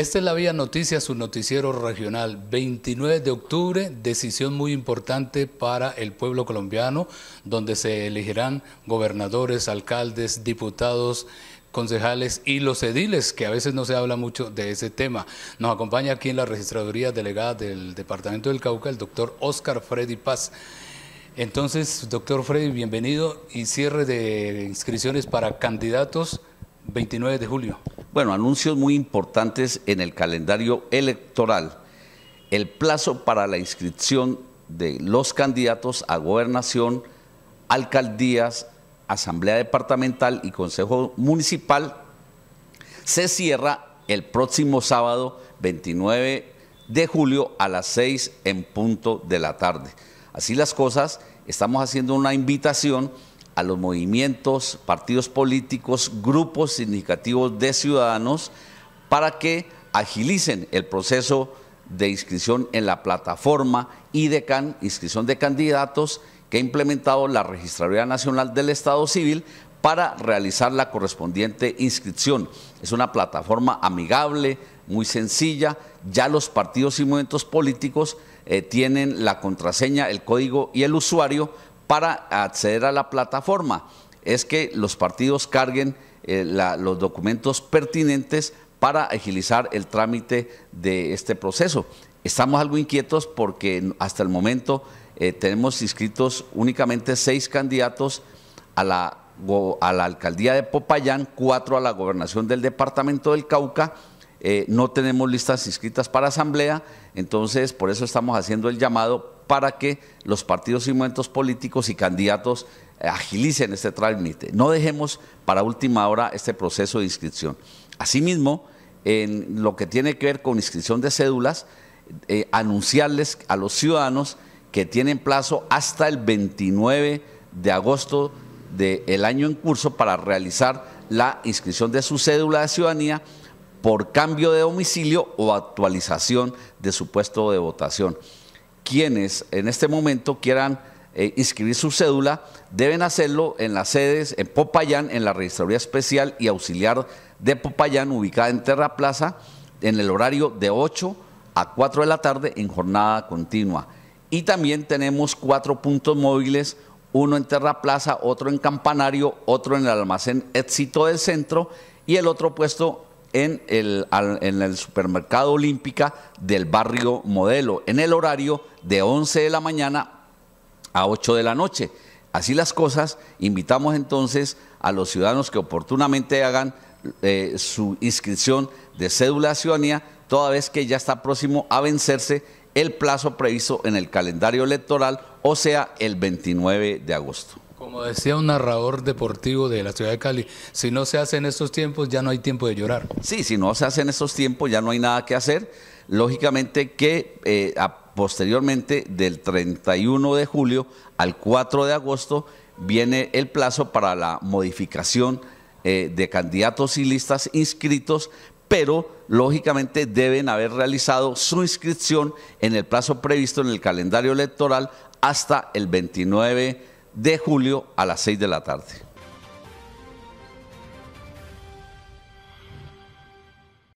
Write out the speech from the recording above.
Esta es la Vía noticia su noticiero regional. 29 de octubre, decisión muy importante para el pueblo colombiano, donde se elegirán gobernadores, alcaldes, diputados, concejales y los ediles, que a veces no se habla mucho de ese tema. Nos acompaña aquí en la registraduría delegada del Departamento del Cauca el doctor Oscar Freddy Paz. Entonces, doctor Freddy, bienvenido y cierre de inscripciones para candidatos 29 de julio. Bueno, anuncios muy importantes en el calendario electoral. El plazo para la inscripción de los candidatos a gobernación, alcaldías, asamblea departamental y consejo municipal se cierra el próximo sábado 29 de julio a las 6 en punto de la tarde. Así las cosas, estamos haciendo una invitación a los movimientos, partidos políticos, grupos significativos de ciudadanos para que agilicen el proceso de inscripción en la plataforma IDECAN, inscripción de candidatos, que ha implementado la Registraduría Nacional del Estado Civil para realizar la correspondiente inscripción. Es una plataforma amigable, muy sencilla. Ya los partidos y movimientos políticos eh, tienen la contraseña, el código y el usuario para acceder a la plataforma es que los partidos carguen eh, los documentos pertinentes para agilizar el trámite de este proceso. Estamos algo inquietos porque hasta el momento eh, tenemos inscritos únicamente seis candidatos a la, alcaldía de Popayán, cuatro a la gobernación del departamento del Cauca. Eh, no tenemos listas inscritas para asamblea, entonces por eso estamos haciendo el llamado para que los partidos y movimientos políticos y candidatos eh, agilicen este trámite. No dejemos para última hora este proceso de inscripción. Asimismo, en lo que tiene que ver con inscripción de cédulas, eh, anunciarles a los ciudadanos que tienen plazo hasta el 29 de agosto del año en curso para realizar la inscripción de su cédula de ciudadanía por cambio de domicilio o actualización de su puesto de votación quienes en este momento quieran eh, inscribir su cédula deben hacerlo en las sedes en Popayán, en la Registraduría Especial y Auxiliar de Popayán, ubicada en Terra Plaza, en el horario de 8 a 4 de la tarde en jornada continua. Y también tenemos cuatro puntos móviles, uno en Terra Plaza, otro en Campanario, otro en el almacén Éxito del Centro y el otro puesto en el, supermercado Olímpica del barrio Modelo, en el horario de 11 de la mañana a 8 de la noche. Así las cosas, invitamos entonces a los ciudadanos que oportunamente hagan eh, su inscripción de cédula de ciudadanía, toda vez que ya está próximo a vencerse el plazo previsto en el calendario electoral, o sea, el 29 de agosto. Como decía un narrador deportivo de la ciudad de Cali, si no se hace en estos tiempos ya no hay tiempo de llorar. Sí, si no se hace en estos tiempos ya no hay nada que hacer. Lógicamente que eh, posteriormente del 31 de julio al 4 de agosto viene el plazo para la modificación eh, de candidatos y listas inscritos, pero lógicamente deben haber realizado su inscripción en el plazo previsto en el calendario electoral hasta el 29 de de julio a las seis de la tarde.